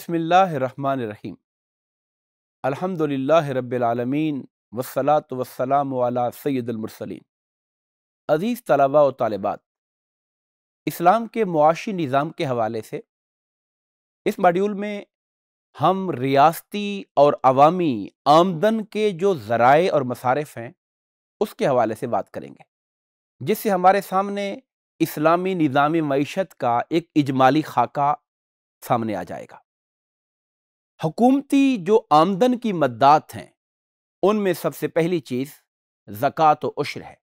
बसमीम अल्हम्दुलिल्लाह रबालमीन वसलात वसलाम वाला सैदुलमरसलिन अज़ीज़ तलबा व तालबात इस्लाम के मुआशी निज़ाम के हवाले से इस मॉड्यूल में हम रियाती और अवामी आमदन के जो ज़राए और मसारफ हैं उसके हवाले से बात करेंगे जिससे हमारे सामने इस्लामी निज़ाम मीशत का एक इजमाली खाका सामने आ जाएगा हुकूमती जो आमदन की मददात हैं उनमें सबसे पहली चीज़ ज़क़़त व उश्र है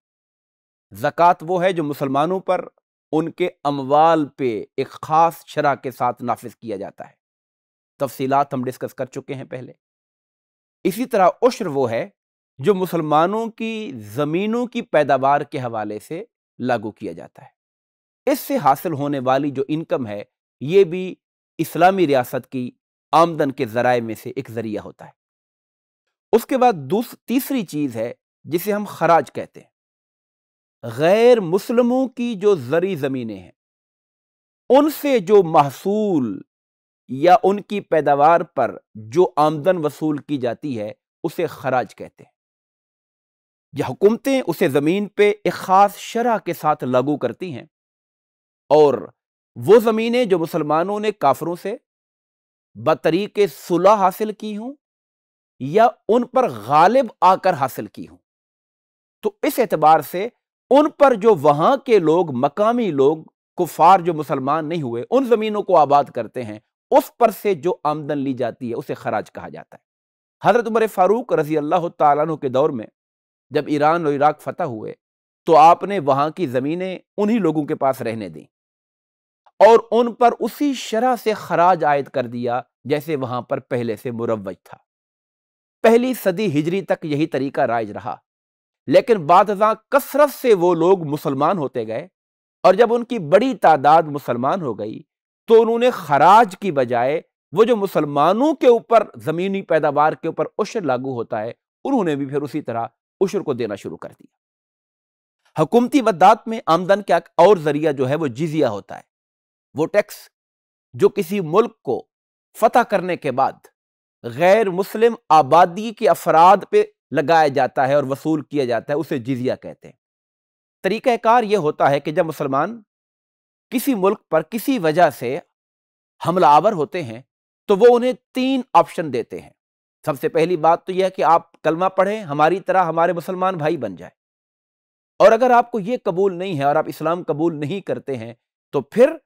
ज़क़़त वो है जो मुसलमानों पर उनके अमवाल पे एक ख़ास शरा के साथ नाफिज किया जाता है तफसीलात हम डिस्कस कर चुके हैं पहले इसी तरह उश्र वो है जो मुसलमानों की ज़मीनों की पैदावार के हवाले से लागू किया जाता है इससे हासिल होने वाली जो इनकम है ये भी इस्लामी रियासत की आमदन के ज़राए में से एक ज़रिया होता है उसके बाद तीसरी चीज़ है जिसे हम खराज कहते हैं गैर मुसलमों की जो ज़री ज़मीनें हैं उनसे जो महसूल या उनकी पैदावार पर जो आमदन वसूल की जाती है उसे खराज कहते हैं यह हुकूमतें उसे ज़मीन पे एक ख़ास शरा के साथ लागू करती हैं और वो ज़मीनें जो मुसलमानों ने काफरों से बतरीक सुलह हासिल की हूं या उन पर गालिब आकर हासिल की हूं तो इस एतबार से उन पर जो वहां के लोग मकामी लोग कुफार जो मुसलमान नहीं हुए उन जमीनों को आबाद करते हैं उस पर से जो आमदन ली जाती है उसे खराज कहा जाता है हजरत उमर फारूक रजी अल्लाह तु के दौर में जब ईरान और इराक फतेह हुए तो आपने वहाँ की ज़मीनें उन्हीं लोगों के पास रहने दी और उन पर उसी शरह से खराज आयद कर दिया जैसे वहां पर पहले से मुरवज था पहली सदी हिजरी तक यही तरीका राइज रहा लेकिन बादजा कसरत से वो लोग मुसलमान होते गए और जब उनकी बड़ी तादाद मुसलमान हो गई तो उन्होंने खराज की बजाय वो जो मुसलमानों के ऊपर ज़मीनी पैदावार के ऊपर उशर लागू होता है उन्होंने भी फिर उसी तरह उशर को देना शुरू कर दिया हुकूमती मददात में आमदन का और जरिया जो है वो जिजिया होता है वो टैक्स जो किसी मुल्क को फतह करने के बाद गैर मुस्लिम आबादी के अफराद पे लगाया जाता है और वसूल किया जाता है उसे जिजिया कहते हैं तरीक़ाकार ये होता है कि जब मुसलमान किसी मुल्क पर किसी वजह से हमला आवर होते हैं तो वो उन्हें तीन ऑप्शन देते हैं सबसे पहली बात तो यह है कि आप कलमा पढ़ें हमारी तरह हमारे मुसलमान भाई बन जाए और अगर आपको ये कबूल नहीं है और आप इस्लाम कबूल नहीं करते हैं तो फिर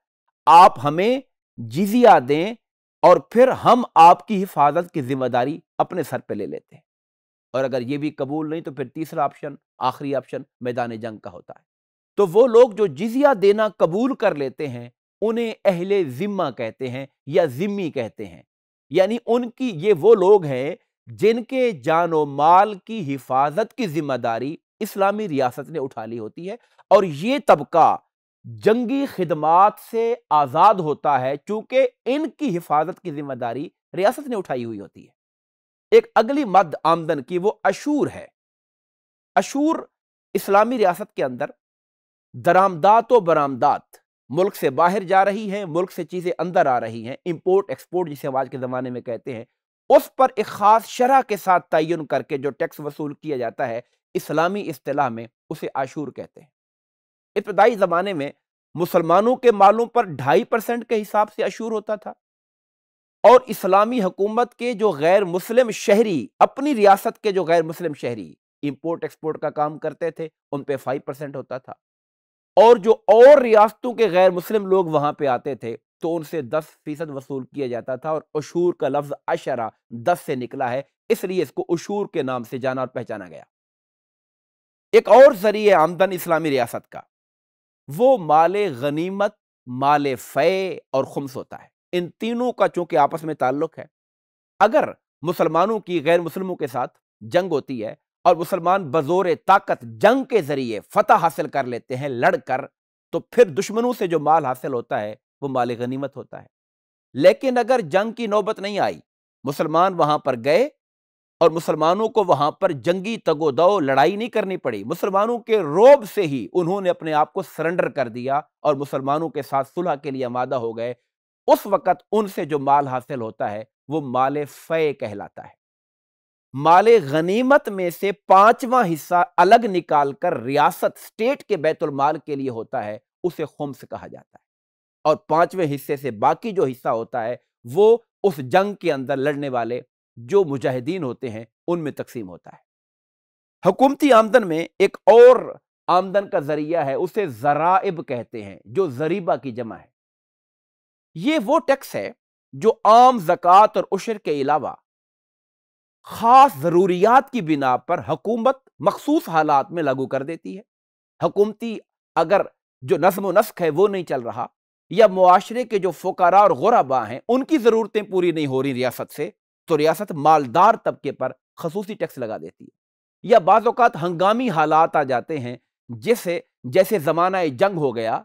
आप हमें जिजिया दें और फिर हम आपकी हिफाजत की जिम्मेदारी अपने सर पे ले लेते हैं और अगर ये भी कबूल नहीं तो फिर तीसरा ऑप्शन आखिरी ऑप्शन मैदान जंग का होता है तो वो लोग जो जिजिया देना कबूल कर लेते हैं उन्हें अहले जिम्मा कहते हैं या जिम्मी कहते हैं यानी उनकी ये वो लोग हैं जिनके जान व माल की हिफाजत की जिम्मेदारी इस्लामी रियासत ने उठा ली होती है और ये तबका जंगी खिदमात से आज़ाद होता है चूंकि इनकी हिफाजत की जिम्मेदारी रियासत ने उठाई हुई होती है एक अगली मद आमदन की वो अशूर है अशूर इस्लामी रियासत के अंदर दरामदात और बरामदात मुल्क से बाहर जा रही हैं मुल्क से चीज़ें अंदर आ रही हैं इंपोर्ट एक्सपोर्ट जिसे हम आज के ज़माने में कहते हैं उस पर एक ख़ास शरह के साथ तयन करके जो टैक्स वसूल किया जाता है इस्लामी अतलाह में उसे आशूर कहते हैं इब्तदाई ज़माने में मुसलमानों के मालों पर ढाई परसेंट के हिसाब से अशूर होता था और इस्लामी हुकूमत के जो गैर मुस्लिम शहरी अपनी रियासत के जो गैर मुस्लिम शहरी इंपोर्ट एक्सपोर्ट का काम करते थे उन पर फाइव परसेंट होता था और जो और रियासतों के गैर मुस्लिम लोग वहाँ पर आते थे तो उनसे दस फीसद वसूल किया जाता था और अशूर का लफ्ज़ अशरा दस से निकला है इसलिए इसको अशूर के नाम से जाना और पहचाना गया एक और जरिए आमदन इस्लामी रियासत का वो माल गनीमत माल फ़े और खुम्स होता है इन तीनों का चूंकि आपस में ताल्लुक है अगर मुसलमानों की गैर मुसलमों के साथ जंग होती है और मुसलमान बजोर ताकत जंग के ज़रिए फतह हासिल कर लेते हैं लड़कर तो फिर दुश्मनों से जो माल हासिल होता है वो माल गनीमत होता है लेकिन अगर जंग की नौबत नहीं आई मुसलमान वहां पर गए और मुसलमानों को वहाँ पर जंगी तगोदो लड़ाई नहीं करनी पड़ी मुसलमानों के रोब से ही उन्होंने अपने आप को सरेंडर कर दिया और मुसलमानों के साथ सुलह के लिए आमादा हो गए उस वक़्त उनसे जो माल हासिल होता है वो माल फ़े कहलाता है माल गनीमत में से पांचवा हिस्सा अलग निकालकर रियासत स्टेट के बैतुलमाल के लिए होता है उसे खुम्स कहा जाता है और पांचवें हिस्से से बाकी जो हिस्सा होता है वो उस जंग के अंदर लड़ने वाले जो मुजाहिदीन होते हैं उनमें तकसीम होता है हुकूमती आमदन में एक और आमदन का जरिया है उसे जराइब कहते हैं जो जरीबा की जमा है ये वो टैक्स है जो आम जक़ात और उशर के अलावा ख़ास ज़रूरियात की बिना पर हकूमत मखसूस हालात में लागू कर देती है हकूमती अगर जो नज्म व नस्क है वो नहीं चल रहा या मुआरे के जो फ़ुकारा और गुराबा हैं उनकी ज़रूरतें पूरी नहीं हो रही रियासत से तो रियासत मालदार तबके पर खसूसी टैक्स लगा देती है या बाज़ात हंगामी हालात आ जाते हैं जैसे जैसे ज़माना जंग हो गया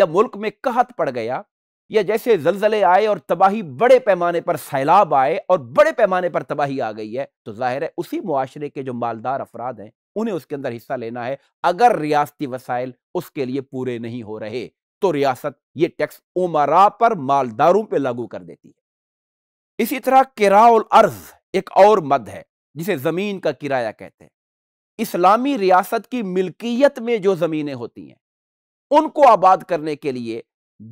या मुल्क में कहत पड़ गया या जैसे जलजले आए और तबाही बड़े पैमाने पर सैलाब आए और बड़े पैमाने पर तबाही आ गई है तो जाहिर है उसी मुआरे के जो मालदार अफराद हैं उन्हें उसके अंदर हिस्सा लेना है अगर रियासती वसाइल उसके लिए पूरे नहीं हो रहे तो रियासत ये टैक्स उमरा पर मालदारों पर लागू कर देती है इसी तरह किराउल अर्ज एक और मद है जिसे ज़मीन का किराया कहते हैं इस्लामी रियासत की मिल्कियत में जो ज़मीनें होती हैं उनको आबाद करने के लिए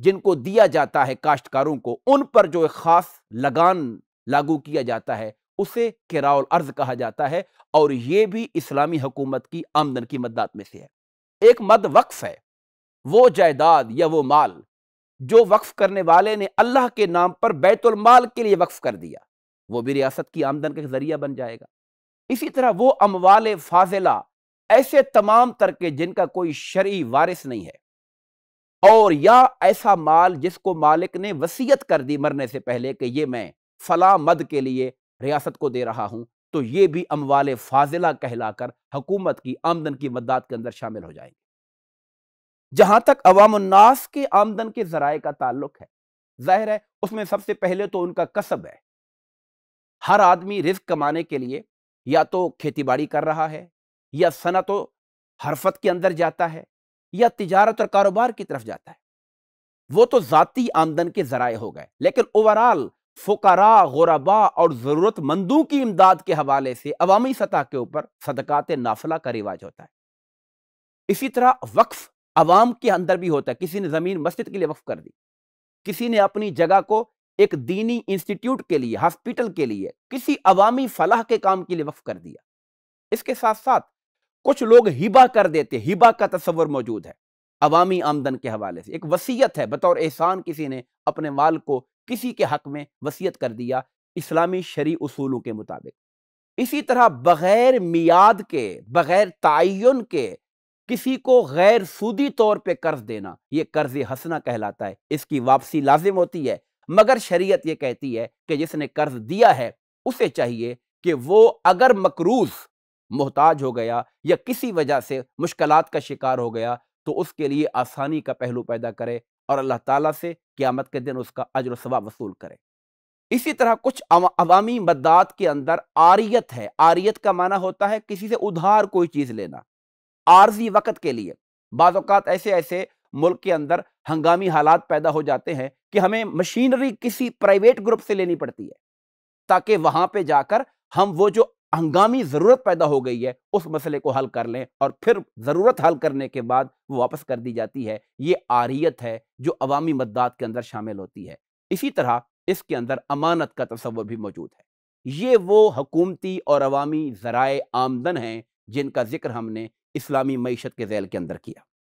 जिनको दिया जाता है काश्तकारों को उन पर जो एक ख़ास लगान लागू किया जाता है उसे किराउल अर्ज कहा जाता है और ये भी इस्लामी हुकूमत की आमदन की मददात में से है एक मद वक्फ है वो जायदाद या वो माल जो वक्फ करने वाले ने अल्लाह के नाम पर बैतुलमाल के लिए वक्फ कर दिया वो भी रियासत की आमदन का जरिया बन जाएगा इसी तरह वो अमवाल फाजिला ऐसे तमाम तरके जिनका कोई शरी वारिस नहीं है और या ऐसा माल जिसको मालिक ने वसीयत कर दी मरने से पहले कि ये मैं फला मद के लिए रियासत को दे रहा हूं तो ये भी अमवाल फाजिला कहलाकर हुकूमत की आमदन की मदद के अंदर शामिल हो जाएंगे जहां तक अवामनास के आमदन के जराए का ताल्लुक है जाहिर है उसमें सबसे पहले तो उनका कसब है हर आदमी रिस्क कमाने के लिए या तो खेतीबाड़ी कर रहा है या सनत हरफत के अंदर जाता है या तिजारत और कारोबार की तरफ जाता है वो तो ज़ाती आमदन के जराए हो गए लेकिन ओवरऑल फुकारा गोराबा और ज़रूरतमंदों की इमदाद के हवाले से अवामी सतह के ऊपर सदक़ात नाफला का रिवाज होता है इसी तरह वक्फ आवाम के अंदर भी होता है किसी ने ज़मीन मस्जिद के लिए वक्फ कर दी किसी ने अपनी जगह को एक दीनी इंस्टीट्यूट के लिए हॉस्पिटल के लिए किसी अवामी फलाह के काम के लिए वक्फ कर दिया इसके साथ साथ कुछ लोग हिबा कर देते हिबा का तस्वर मौजूद है अवामी आमदन के हवाले से एक वसीयत है बतौर एहसान किसी ने अपने माल को किसी के हक में वसीयत कर दिया इस्लामी शरी उसूलों के मुताबिक इसी तरह बग़ैर मियाद के बग़ैर तयन के किसी को गैर सूदी तौर पे कर्ज देना ये कर्ज हसना कहलाता है इसकी वापसी लाजिम होती है मगर शरीयत ये कहती है कि जिसने कर्ज दिया है उसे चाहिए कि वो अगर मकरूज मोहताज हो गया या किसी वजह से मुश्किल का शिकार हो गया तो उसके लिए आसानी का पहलू पैदा करे और अल्लाह ताला से क़्यामत के दिन उसका अजर सवा वसूल करे इसी तरह कुछ अवामी मददात के अंदर आरियत है आरियत का माना होता है किसी से उधार कोई चीज़ लेना आर्जी वक्त के लिए बाज़ात ऐसे ऐसे मुल्क के अंदर हंगामी हालात पैदा हो जाते हैं कि हमें मशीनरी किसी प्राइवेट ग्रुप से लेनी पड़ती है ताकि वहाँ पर जाकर हम वो जो हंगामी ज़रूरत पैदा हो गई है उस मसले को हल कर लें और फिर ज़रूरत हल करने के बाद वो वापस कर दी जाती है ये आरियत है जो अवामी मददात के अंदर शामिल होती है इसी तरह इसके अंदर अमानत का तस्वर भी मौजूद है ये वो हकूमती और अवामी ज़राए आमदन हैं जिनका जिक्र हमने इस्लामी मीशत के जैल के अंदर किया